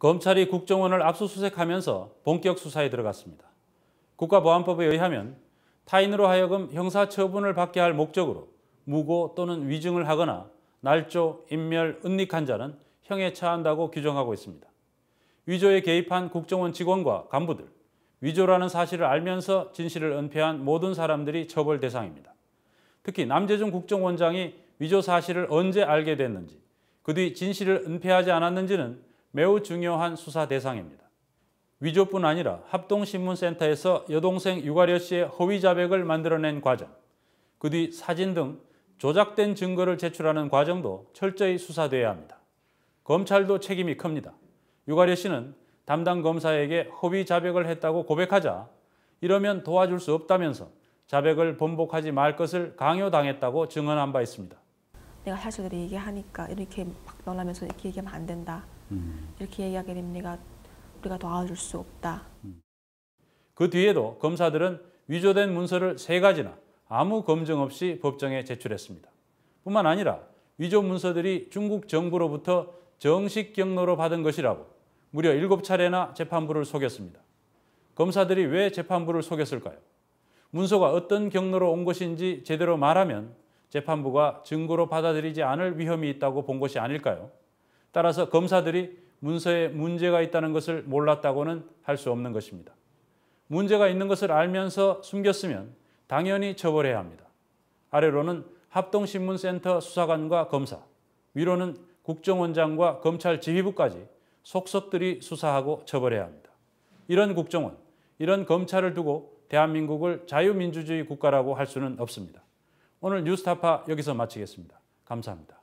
검찰이 국정원을 압수수색하면서 본격 수사에 들어갔습니다. 국가보안법에 의하면 타인으로 하여금 형사처분을 받게 할 목적으로 무고 또는 위증을 하거나 날조, 인멸, 은닉한 자는 형에 처한다고 규정하고 있습니다. 위조에 개입한 국정원 직원과 간부들, 위조라는 사실을 알면서 진실을 은폐한 모든 사람들이 처벌 대상입니다. 특히 남재준 국정원장이 위조 사실을 언제 알게 됐는지, 그 뒤 진실을 은폐하지 않았는지는 매우 중요한 수사 대상입니다. 위조뿐 아니라 합동신문센터에서 여동생 유가려 씨의 허위 자백을 만들어낸 과정, 그 뒤 사진 등 조작된 증거를 제출하는 과정도 철저히 수사돼야 합니다. 검찰도 책임이 큽니다. 유가려 씨는 담당 검사에게 허위 자백을 했다고 고백하자 이러면 도와줄 수 없다면서 자백을 번복하지 말 것을 강요당했다고 증언한 바 있습니다. 내가 사실 얘기하니까 이렇게 막 놀라면서 이렇게 얘기하면 안 된다. 음. 이렇게 얘기하게 됩니다. 우리가 도와줄 수 없다. 음. 그 뒤에도 검사들은 위조된 문서를 세 가지나 아무 검증 없이 법정에 제출했습니다. 뿐만 아니라 위조 문서들이 중국 정부로부터 정식 경로로 받은 것이라고 무려 7차례나 재판부를 속였습니다. 검사들이 왜 재판부를 속였을까요? 문서가 어떤 경로로 온 것인지 제대로 말하면 재판부가 증거로 받아들이지 않을 위험이 있다고 본 것이 아닐까요? 따라서 검사들이 문서에 문제가 있다는 것을 몰랐다고는 할 수 없는 것입니다. 문제가 있는 것을 알면서 숨겼으면 당연히 처벌해야 합니다. 아래로는 합동신문센터 수사관과 검사, 위로는 국정원장과 검찰 지휘부까지 속속들이 수사하고 처벌해야 합니다. 이런 국정원, 이런 검찰을 두고 대한민국을 자유민주주의 국가라고 할 수는 없습니다. 오늘 뉴스타파 여기서 마치겠습니다. 감사합니다.